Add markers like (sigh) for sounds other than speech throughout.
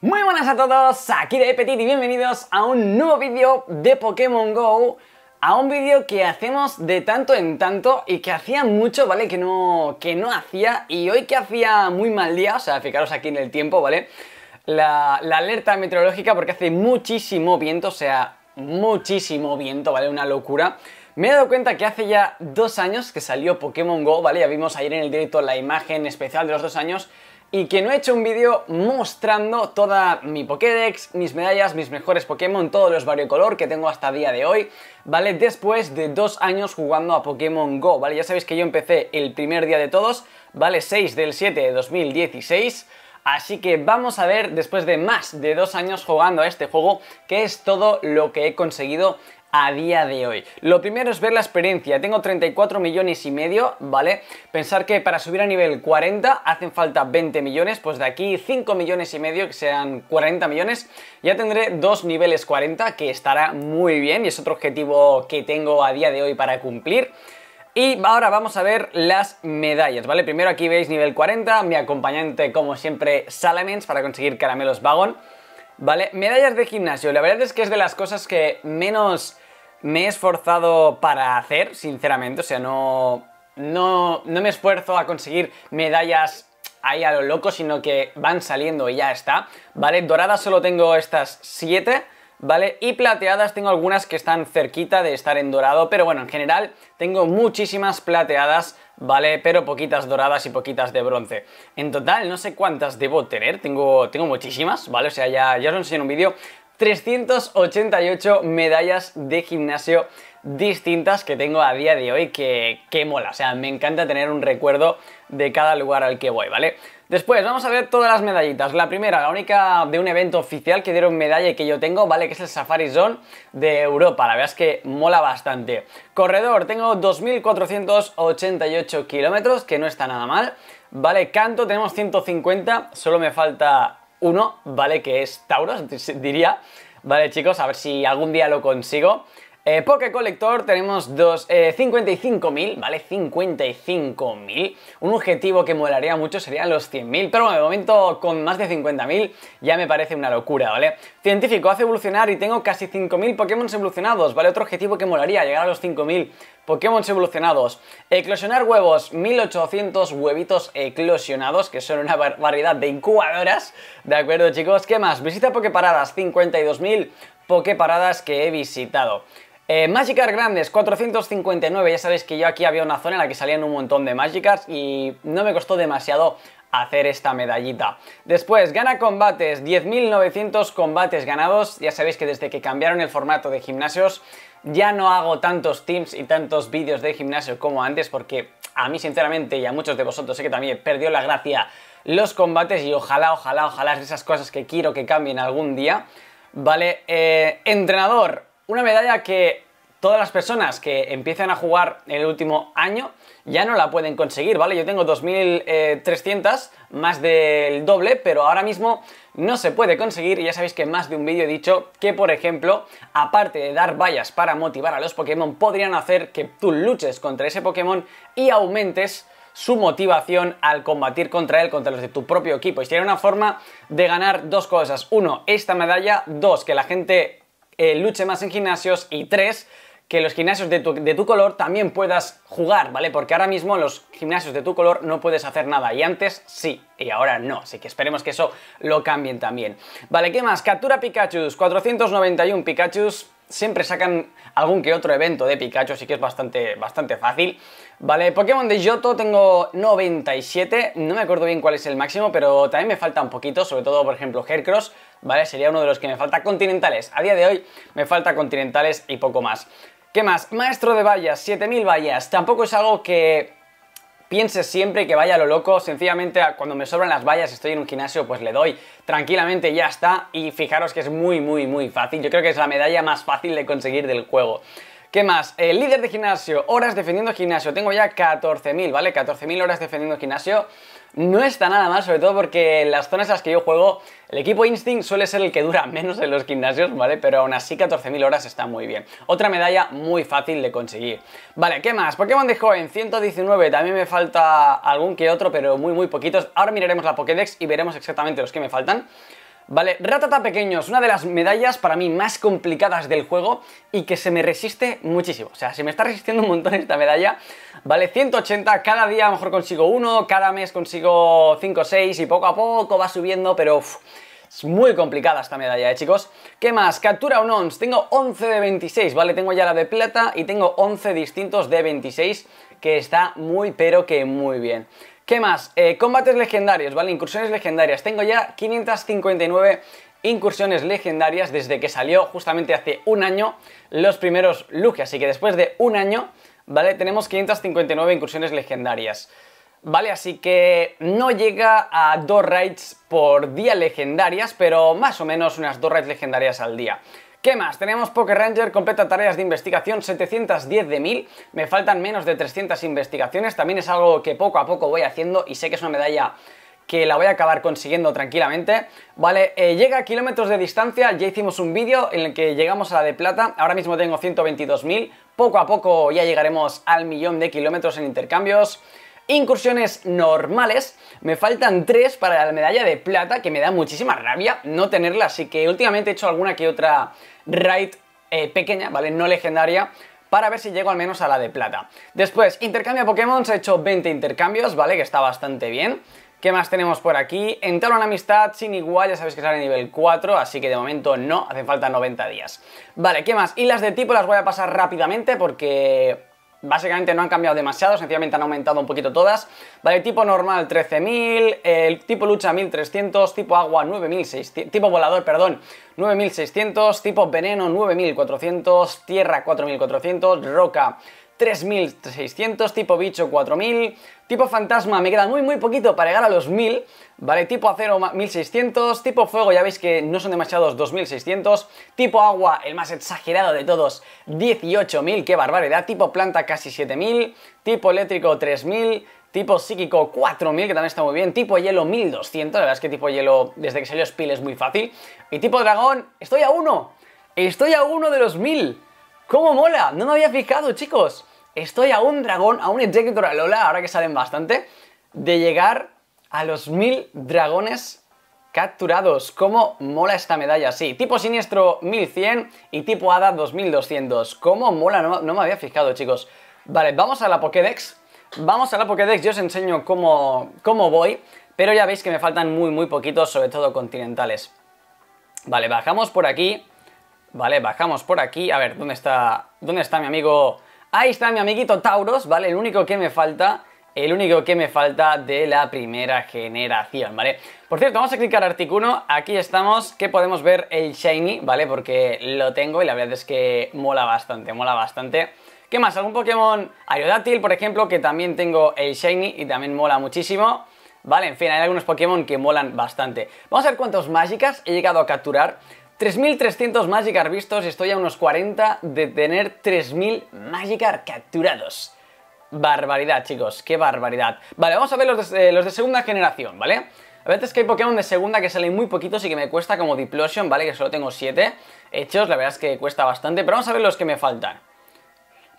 Muy buenas a todos, aquí de Petit y bienvenidos a un nuevo vídeo de Pokémon GO A un vídeo que hacemos de tanto en tanto y que hacía mucho, ¿vale? Que no, que no hacía y hoy que hacía muy mal día, o sea, fijaros aquí en el tiempo, ¿vale? La, la alerta meteorológica porque hace muchísimo viento, o sea, muchísimo viento, ¿vale? Una locura me he dado cuenta que hace ya dos años que salió Pokémon GO, ¿vale? Ya vimos ayer en el directo la imagen especial de los dos años y que no he hecho un vídeo mostrando toda mi Pokédex, mis medallas, mis mejores Pokémon, todos los variocolor que tengo hasta día de hoy, ¿vale? Después de dos años jugando a Pokémon GO, ¿vale? Ya sabéis que yo empecé el primer día de todos, ¿vale? 6 del 7 de 2016... Así que vamos a ver, después de más de dos años jugando a este juego, qué es todo lo que he conseguido a día de hoy. Lo primero es ver la experiencia. Tengo 34 millones y medio, ¿vale? Pensar que para subir a nivel 40 hacen falta 20 millones, pues de aquí 5 millones y medio, que sean 40 millones, ya tendré dos niveles 40, que estará muy bien y es otro objetivo que tengo a día de hoy para cumplir. Y ahora vamos a ver las medallas, ¿vale? Primero aquí veis nivel 40, mi acompañante como siempre Salamence para conseguir caramelos vagón. ¿vale? Medallas de gimnasio, la verdad es que es de las cosas que menos me he esforzado para hacer, sinceramente, o sea, no, no, me esfuerzo a conseguir medallas ahí a lo loco, sino que van saliendo y ya está, ¿vale? Doradas solo tengo estas 7, ¿vale? Y plateadas tengo algunas que están cerquita de estar en dorado, pero bueno, en general tengo muchísimas plateadas ¿vale? Pero poquitas doradas y poquitas de bronce. En total, no sé cuántas debo tener, tengo, muchísimas, ¿vale? O sea, ya, ya os enseñé en un vídeo. 388 medallas de gimnasio distintas que tengo a día de hoy que, que mola. O sea, me encanta tener un recuerdo de cada lugar al que voy, ¿vale? Después vamos a ver todas las medallitas. La primera, la única de un evento oficial que dieron medalla y que yo tengo, ¿vale? Que es el Safari Zone de Europa. La verdad es que mola bastante. Corredor, tengo 2.488 kilómetros, que no está nada mal. Vale, canto tenemos 150, solo me falta uno, ¿vale? Que es Taurus, diría. Vale, chicos, a ver si algún día lo consigo. Eh, Poké Collector tenemos dos, 55.000, eh, ¿vale? 55.000. Un objetivo que molaría mucho serían los 100.000, pero bueno, de momento con más de 50.000 ya me parece una locura, ¿vale? Científico, hace evolucionar y tengo casi 5.000 Pokémon evolucionados, ¿vale? Otro objetivo que molaría, llegar a los 5.000 Pokémon evolucionados. Eclosionar huevos, 1800 huevitos eclosionados, que son una variedad de incubadoras, ¿de acuerdo chicos? ¿Qué más? Visita Poképaradas, 52.000 Poképaradas que he visitado. Eh, mágicas grandes, 459. Ya sabéis que yo aquí había una zona en la que salían un montón de mágicas y no me costó demasiado hacer esta medallita. Después, gana combates, 10.900 combates ganados. Ya sabéis que desde que cambiaron el formato de gimnasios, ya no hago tantos teams y tantos vídeos de gimnasio como antes porque a mí sinceramente y a muchos de vosotros sé que también perdió la gracia los combates y ojalá, ojalá, ojalá esas cosas que quiero que cambien algún día. Vale, eh, entrenador, una medalla que todas las personas que empiezan a jugar en el último año ya no la pueden conseguir, ¿vale? Yo tengo 2.300, más del doble, pero ahora mismo no se puede conseguir y ya sabéis que más de un vídeo he dicho que, por ejemplo, aparte de dar vallas para motivar a los Pokémon, podrían hacer que tú luches contra ese Pokémon y aumentes su motivación al combatir contra él, contra los de tu propio equipo. Y sería una forma de ganar dos cosas. Uno, esta medalla. Dos, que la gente eh, luche más en gimnasios y tres, que los gimnasios de tu, color también puedas jugar, ¿vale? Porque ahora mismo los gimnasios de tu color no puedes hacer nada y antes sí, y ahora no, así que esperemos que eso lo cambien también. Vale, ¿qué más? Captura Pikachu, 491 Pikachu, siempre sacan algún que otro evento de Pikachu, así que es bastante, bastante fácil. Vale, Pokémon de Yoto tengo 97, no me acuerdo bien cuál es el máximo, pero también me falta un poquito, sobre todo por ejemplo Hercross, ¿vale? Sería uno de los que me falta continentales. A día de hoy me falta continentales y poco más. ¿Qué más? Maestro de vallas, 7000 vallas. Tampoco es algo que piense siempre que vaya a lo loco. Sencillamente, cuando me sobran las vallas, estoy en un gimnasio, pues le doy tranquilamente, ya está. Y fijaros que es muy, muy, muy fácil. Yo creo que es la medalla más fácil de conseguir del juego. ¿Qué más? el eh, líder de gimnasio, horas defendiendo gimnasio. Tengo ya 14.000, ¿vale? 14.000 horas defendiendo gimnasio no está nada mal, sobre todo porque en las zonas en las que yo juego, el equipo Instinct suele ser el que dura (laughs) menos en los gimnasios, ¿vale? Pero aún así 14.000 horas está muy bien. Otra medalla muy fácil de conseguir. Vale, ¿qué más? Pokémon de Joven 119, también me falta algún que otro, pero muy muy poquitos. Ahora miraremos la Pokédex y veremos exactamente los que me faltan. Vale, Ratata Pequeños, una de las medallas para mí más complicadas del juego y que se me resiste muchísimo. O sea, se me está resistiendo un montón esta medalla. Vale, 180, cada día a lo mejor consigo uno, cada mes consigo 5 o 6 y poco a poco va subiendo, pero... es muy complicada esta medalla, ¿eh, chicos? ¿Qué más? Captura un once, Tengo 11 de 26, ¿vale? Tengo ya la de plata y tengo 11 distintos de 26, que está muy, pero que muy bien. ¿Qué más? Eh, combates legendarios, ¿vale? Incursiones legendarias. Tengo ya 559 incursiones legendarias desde que salió justamente hace un año los primeros Luke. Así que después de un año, ¿vale? Tenemos 559 incursiones legendarias. ¿Vale? Así que no llega a dos raids por día legendarias, pero más o menos unas dos raids legendarias al día. ¿Qué más? Tenemos Poker Ranger, completa tareas de investigación, 710 de 1000. Me faltan menos de 300 investigaciones. También es algo que poco a poco voy haciendo y sé que es una medalla que la voy a acabar consiguiendo tranquilamente, ¿vale? Eh, llega a kilómetros de distancia, ya hicimos un vídeo en el que llegamos a la de plata, ahora mismo tengo 122.000, poco a poco ya llegaremos al millón de kilómetros en intercambios, incursiones normales, me faltan tres para la medalla de plata, que me da muchísima rabia no tenerla, así que últimamente he hecho alguna que otra raid eh, pequeña, ¿vale? No legendaria, para ver si llego al menos a la de plata. Después, intercambio de Pokémon, he hecho 20 intercambios, ¿vale? Que está bastante bien. ¿Qué más tenemos por aquí? entrar una amistad sin igual, ya sabéis que sale nivel 4, así que de momento no, hace falta 90 días. Vale, ¿qué más? Y las de tipo las voy a pasar rápidamente porque Básicamente no han cambiado demasiado, sencillamente han aumentado un poquito todas. Vale, tipo normal 13.000, tipo lucha 1.300, tipo agua 9.600, tipo volador, perdón, 9.600, tipo veneno 9.400, tierra 4.400, roca 3.600, tipo bicho 4.000, tipo fantasma me queda muy muy poquito para llegar a los 1.000 Vale, tipo acero 1600, tipo fuego ya veis que no son demasiados 2600, tipo agua el más exagerado de todos 18000, qué barbaridad, tipo planta casi 7000, tipo eléctrico 3000, tipo psíquico 4000 que también está muy bien, tipo hielo 1200, la verdad es que tipo hielo desde que salió Spill es muy fácil, y tipo dragón, estoy a uno, estoy a uno de los 1000, ¿cómo mola? No me había fijado chicos, estoy a un dragón, a un a Alola, ahora que salen bastante, de llegar a los mil dragones capturados. ¿Cómo mola esta medalla? Sí, tipo siniestro 1100 y tipo hada 2200. ¿Cómo mola? No, me había fijado, chicos. Vale, vamos a la Pokédex. Vamos a la Pokédex, yo os enseño cómo, cómo voy, pero ya veis que me faltan muy, muy poquitos, sobre todo continentales. Vale, bajamos por aquí. Vale, bajamos por aquí. A ver, ¿dónde está, dónde está mi amigo? Ahí está mi amiguito Tauros, ¿vale? El único que me falta el único que me falta de la primera generación, ¿vale? Por cierto, vamos a clicar Articuno, aquí estamos, que podemos ver el Shiny, ¿vale? Porque lo tengo y la verdad es que mola bastante, mola bastante. ¿Qué más? ¿Algún Pokémon Aerodáctil, por ejemplo, que también tengo el Shiny y también mola muchísimo? Vale, en fin, hay algunos Pokémon que molan bastante. Vamos a ver cuántos mágicas he llegado a capturar. 3.300 mágicas vistos, estoy a unos 40 de tener 3.000 mágicas capturados barbaridad, chicos, qué barbaridad. Vale, vamos a ver eh, los de, segunda generación, ¿vale? A veces que hay Pokémon de segunda que salen muy poquitos y que me cuesta como Diplosion, ¿vale? Que solo tengo siete hechos, la verdad es que cuesta bastante, pero vamos a ver los que me faltan.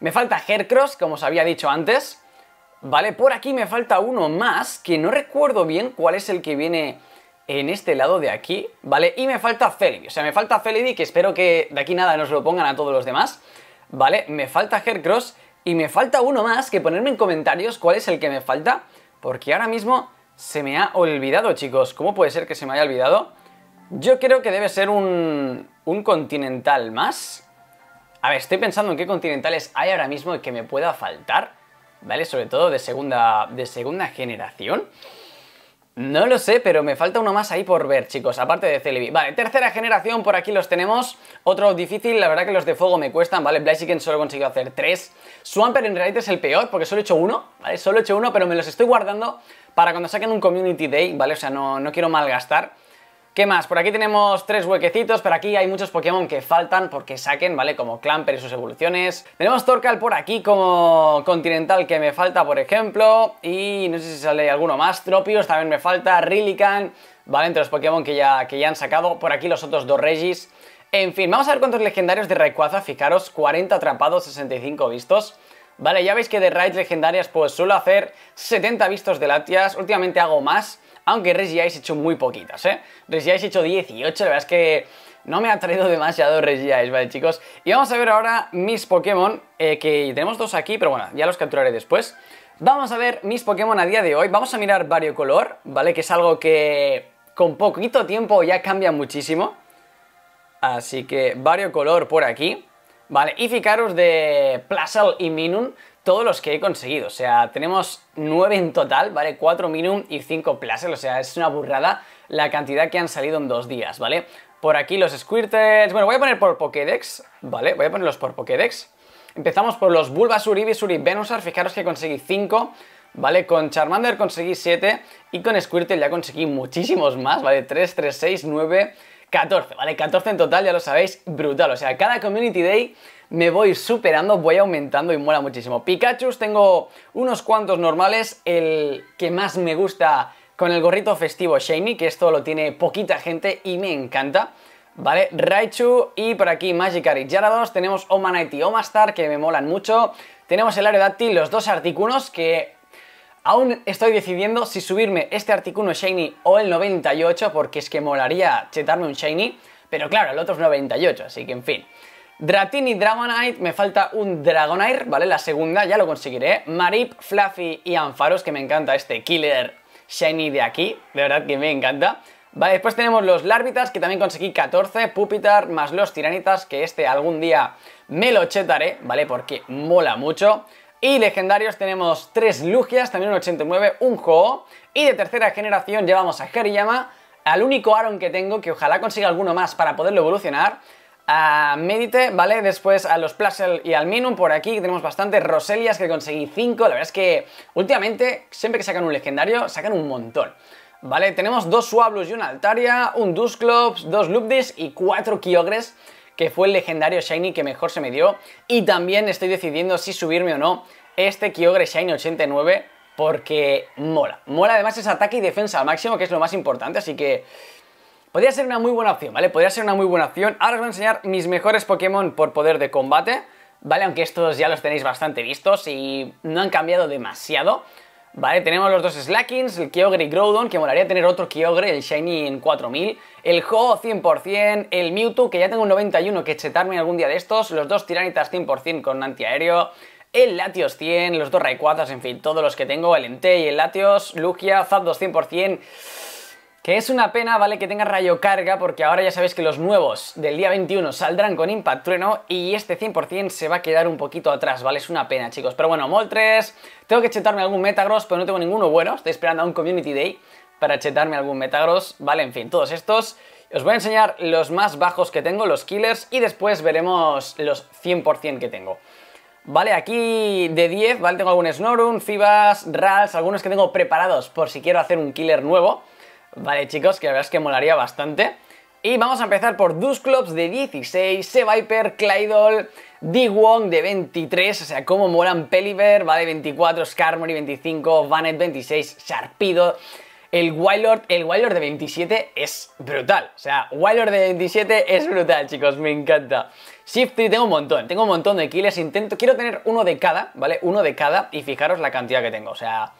Me falta Hercross, como os había dicho antes, ¿vale? Por aquí me falta uno más, que no recuerdo bien cuál es el que viene en este lado de aquí, ¿vale? Y me falta Felidy, o sea, me falta Felidy, que espero que de aquí nada nos lo pongan a todos los demás, ¿vale? Me falta Hercross y me falta uno más, que ponerme en comentarios cuál es el que me falta, porque ahora mismo se me ha olvidado, chicos. ¿Cómo puede ser que se me haya olvidado? Yo creo que debe ser un, un continental más. A ver, estoy pensando en qué continentales hay ahora mismo que me pueda faltar, ¿vale? Sobre todo de segunda, de segunda generación. No lo sé, pero me falta uno más ahí por ver, chicos, aparte de Celebi. Vale, tercera generación, por aquí los tenemos. Otro difícil, la verdad que los de fuego me cuestan, ¿vale? Blaziken solo he conseguido hacer tres. Swampert en realidad es el peor, porque solo he hecho uno, ¿vale? Solo he hecho uno, pero me los estoy guardando para cuando saquen un Community Day, ¿vale? O sea, no, no quiero malgastar. ¿Qué más? Por aquí tenemos tres huequecitos, pero aquí hay muchos Pokémon que faltan porque saquen, ¿vale? Como Clamper y sus evoluciones. Tenemos Torcal por aquí como Continental que me falta, por ejemplo. Y no sé si sale alguno más. Tropios también me falta. Rillican, ¿vale? Entre los Pokémon que ya, que ya han sacado. Por aquí los otros dos Regis. En fin, vamos a ver cuántos legendarios de Rayquaza, fijaros, 40 atrapados, 65 vistos. Vale, ya veis que de raids legendarias pues suelo hacer 70 vistos de Latias, últimamente hago más, aunque Resi Ice he hecho muy poquitas, ¿eh? Resi Ice he hecho 18, la verdad es que no me ha traído (laughs) demasiado Resi Ice, ¿vale, chicos? Y vamos a ver ahora mis Pokémon, eh, que tenemos dos aquí, pero bueno, ya los capturaré después. Vamos a ver mis Pokémon a día de hoy, vamos a mirar color ¿vale? Que es algo que con poquito tiempo ya cambia muchísimo. Así que color por aquí. Vale, y fijaros de Plasal y Minun, todos los que he conseguido. O sea, tenemos 9 en total, ¿vale? 4 minimum y 5 placer. O sea, es una burrada la cantidad que han salido en dos días, ¿vale? Por aquí los Squirtles. Bueno, voy a poner por Pokédex, ¿vale? Voy a ponerlos por Pokédex. Empezamos por los Bulbasur, Ibisur y Venusar. Fijaros que conseguí 5, ¿vale? Con Charmander conseguí 7 y con Squirtle ya conseguí muchísimos más, ¿vale? 3, 3, 6, 9 14, ¿vale? 14 en total, ya lo sabéis, brutal. O sea, cada Community Day me voy superando, voy aumentando y mola muchísimo. pikachus tengo unos cuantos normales, el que más me gusta con el gorrito festivo Shiny, que esto lo tiene poquita gente y me encanta. ¿Vale? Raichu y por aquí Magikarp y Gyarados. Tenemos Omanite y Omastar, que me molan mucho. Tenemos el Aerodactyl, los dos Articunos, que Aún estoy decidiendo si subirme este Articuno Shiny o el 98 porque es que molaría chetarme un Shiny, pero claro, el otro es 98, así que en fin. Dratini Dragonite, me falta un Dragonair, ¿vale? La segunda, ya lo conseguiré. Marip, Fluffy y Ampharos, que me encanta este Killer Shiny de aquí, de verdad que me encanta. Vale, después tenemos los lárbitas que también conseguí 14, Pupitar, más los Tiranitas, que este algún día me lo chetaré, ¿vale? Porque mola mucho. Y legendarios tenemos tres Lugias, también un 89, un Ho. Y de tercera generación llevamos a Heriyama, al único Aron que tengo, que ojalá consiga alguno más para poderlo evolucionar. A Medite, ¿vale? Después a los Plasel y al Minum por aquí, tenemos bastantes Roselias, que conseguí 5. La verdad es que últimamente, siempre que sacan un legendario, sacan un montón. ¿Vale? Tenemos dos Suablus y una Altaria, un Dusclops, dos Lubdis y cuatro Kyogres que fue el legendario Shiny que mejor se me dio. Y también estoy decidiendo si subirme o no este Kyogre Shiny 89 porque mola. Mola además es ataque y defensa al máximo, que es lo más importante, así que... Podría ser una muy buena opción, ¿vale? Podría ser una muy buena opción. Ahora os voy a enseñar mis mejores Pokémon por poder de combate, ¿vale? Aunque estos ya los tenéis bastante vistos y no han cambiado demasiado. Vale, tenemos los dos Slackings, el Kyogre y Groudon, que molaría tener otro Kyogre, el Shiny en 4000, el Ho 100%, el Mewtwo, que ya tengo un 91 que chetarme algún día de estos, los dos Tiranitas 100% con antiaéreo, el Latios 100, los dos Rayquazas, en fin, todos los que tengo, el Entei, el Latios, Lugia, Zapdos 100%... Que es una pena, ¿vale? Que tenga rayo carga, porque ahora ya sabéis que los nuevos del día 21 saldrán con Impact Trueno y este 100% se va a quedar un poquito atrás, ¿vale? Es una pena, chicos. Pero bueno, Moltres, tengo que chetarme algún Metagross, pero no tengo ninguno bueno. Estoy esperando a un Community Day para chetarme algún Metagross, ¿vale? En fin, todos estos. Os voy a enseñar los más bajos que tengo, los killers, y después veremos los 100% que tengo. Vale, aquí de 10, ¿vale? Tengo algún snorun Fibas, Rals, algunos que tengo preparados por si quiero hacer un killer nuevo. Vale chicos, que la verdad es que molaría bastante. Y vamos a empezar por Dusclops de 16, Seviper, d Wong de 23, o sea, como molan Peliver, vale, de 24, Skarmory 25, Vanet 26, Sharpido, el Wildlord, el Wildlord de 27 es brutal, o sea, Wildlord de 27 es brutal, chicos, me encanta. Shifty tengo un montón, tengo un montón de kills, intento, quiero tener uno de cada, ¿vale? Uno de cada y fijaros la cantidad que tengo, o sea,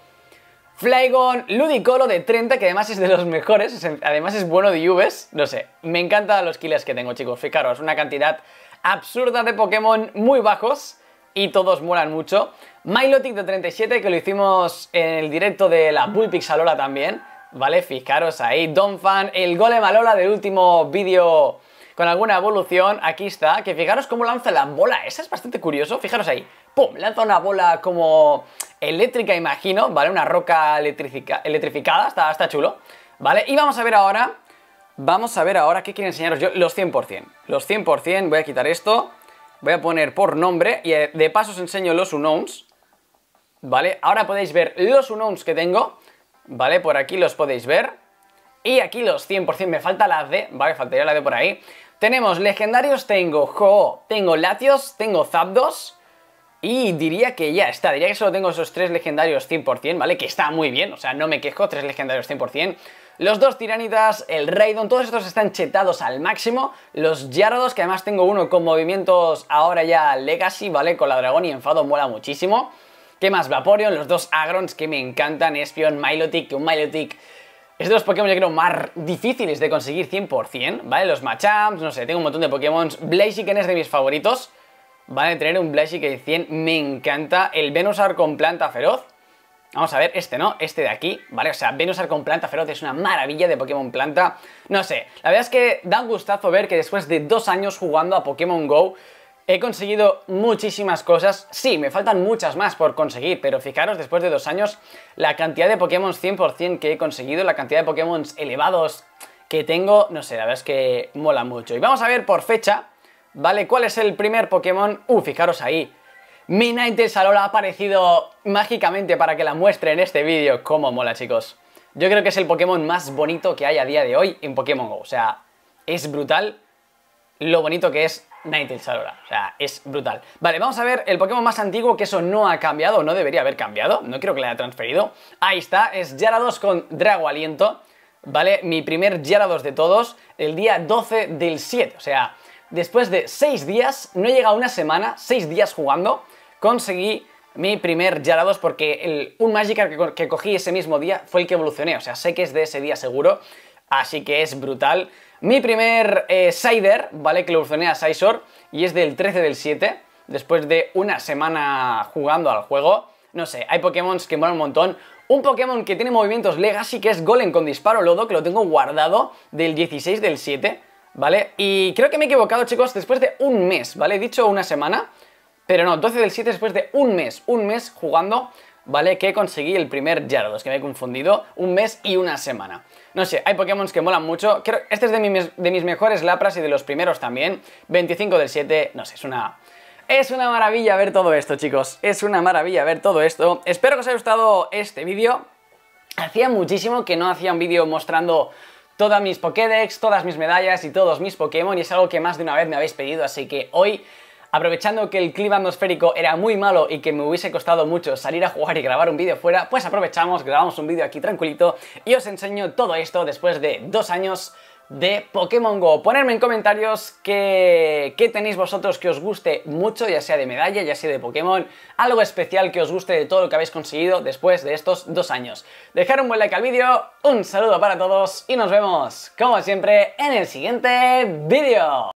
Flygon Ludicolo de 30, que además es de los mejores, además es bueno de UVs, no sé, me encantan los kills que tengo chicos, fijaros, una cantidad absurda de Pokémon muy bajos y todos molan mucho. Milotic de 37, que lo hicimos en el directo de la Alola también, ¿vale? Fijaros ahí, Donphan, el Golem Alola del último vídeo con alguna evolución, aquí está, que fijaros cómo lanza la bola, esa es bastante curioso, fijaros ahí, ¡pum! Lanza una bola como eléctrica, imagino, ¿vale? Una roca electrificada, está, está chulo, ¿vale? Y vamos a ver ahora, vamos a ver ahora qué quiero enseñaros yo, los 100%. Los 100%, voy a quitar esto, voy a poner por nombre y eh, de paso os enseño los unknowns, ¿vale? Ahora podéis ver los unknowns que tengo, ¿vale? Por aquí los podéis ver. Y aquí los 100%, me falta la D, ¿vale? Faltaría la D por ahí. Tenemos legendarios, tengo Ho, tengo Latios, tengo Zapdos, y diría que ya está, diría que solo tengo esos tres legendarios 100%, ¿vale? Que está muy bien, o sea, no me quejo, tres legendarios 100%. Los dos tiranitas, el Raidon, todos estos están chetados al máximo. Los Yardos, que además tengo uno con movimientos ahora ya Legacy, ¿vale? Con la Dragón y Enfado mola muchísimo. ¿Qué más? Vaporeon, los dos Agrons que me encantan, Espion, Milotic, que un Milotic... Es de los Pokémon, yo creo, más difíciles de conseguir 100%, ¿vale? Los Machamps, no sé, tengo un montón de Pokémon. Blaziken es de mis favoritos. Vale, a tener un Blaziken 100, me encanta. El Venusar con planta feroz. Vamos a ver, este no, este de aquí, ¿vale? O sea, Venusar con planta feroz es una maravilla de Pokémon planta. No sé, la verdad es que da un gustazo ver que después de dos años jugando a Pokémon GO, He conseguido muchísimas cosas, sí, me faltan muchas más por conseguir, pero fijaros, después de dos años, la cantidad de Pokémon 100% que he conseguido, la cantidad de Pokémon elevados que tengo, no sé, la verdad es que mola mucho. Y vamos a ver por fecha, ¿vale? ¿Cuál es el primer Pokémon? Uh, fijaros ahí. Mi Night Salora ha aparecido mágicamente para que la muestre en este vídeo. ¡Cómo mola, chicos! Yo creo que es el Pokémon más bonito que hay a día de hoy en Pokémon GO. O sea, es brutal lo bonito que es Night Salora. O sea, es brutal. Vale, vamos a ver el Pokémon más antiguo, que eso no ha cambiado, no debería haber cambiado. No creo que le haya transferido. Ahí está, es Gyarados con Drago Aliento. ¿Vale? Mi primer Gyarados de todos, el día 12 del 7. O sea, después de 6 días, no he llega una semana, 6 días jugando, conseguí mi primer 2 porque un Magikarp que, cogí ese mismo día fue el que evolucioné, o sea, sé que es de ese día seguro, así que es brutal. Mi primer eh, Sider, ¿vale? Que lo evolucioné a Scizor y es del 13 del 7, después de una semana jugando al juego. No sé, hay Pokémon que mueren un montón. Un Pokémon que tiene movimientos Legacy, que es Golem con disparo lodo, que lo tengo guardado del 16 del 7. ¿vale? Y creo que me he equivocado, chicos, después de un mes, ¿vale? He dicho una semana, pero no, 12 del 7 después de un mes, un mes jugando, ¿vale? Que conseguí el primer Gyarados, que me he confundido, un mes y una semana. No sé, hay Pokémon que molan mucho, creo, este es de, de mis mejores Lapras y de los primeros también, 25 del 7, no sé, es una... Es una maravilla ver todo esto, chicos. Es una maravilla ver todo esto. Espero que os haya gustado este vídeo. Hacía muchísimo que no hacía un vídeo mostrando todas mis Pokédex, todas mis medallas y todos mis Pokémon y es algo que más de una vez me habéis pedido, así que hoy... Aprovechando que el clima atmosférico era muy malo y que me hubiese costado mucho salir a jugar y grabar un vídeo fuera, pues aprovechamos, grabamos un vídeo aquí tranquilito y os enseño todo esto después de dos años de Pokémon Go. ponerme en comentarios qué, qué, tenéis vosotros que os guste mucho, ya sea de medalla, ya sea de Pokémon, algo especial que os guste de todo lo que habéis conseguido después de estos dos años. Dejar un buen like al vídeo, un saludo para todos y nos vemos, como siempre, en el siguiente vídeo.